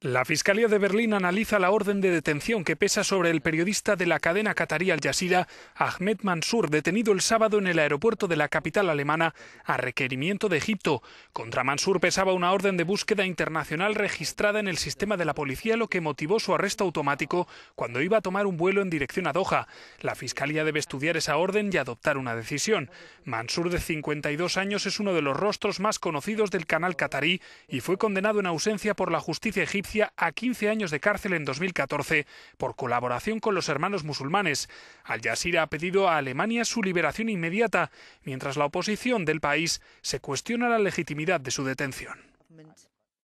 La Fiscalía de Berlín analiza la orden de detención que pesa sobre el periodista de la cadena qatarí Al Jazeera, Ahmed Mansour, detenido el sábado en el aeropuerto de la capital alemana a requerimiento de Egipto. Contra Mansour pesaba una orden de búsqueda internacional registrada en el sistema de la policía, lo que motivó su arresto automático cuando iba a tomar un vuelo en dirección a Doha. La Fiscalía debe estudiar esa orden y adoptar una decisión. Mansour, de 52 años, es uno de los rostros más conocidos del canal qatarí y fue condenado en ausencia por la justicia egipcia a 15 años de cárcel en 2014 por colaboración con los hermanos musulmanes. Al Jazeera ha pedido a Alemania su liberación inmediata, mientras la oposición del país se cuestiona la legitimidad de su detención.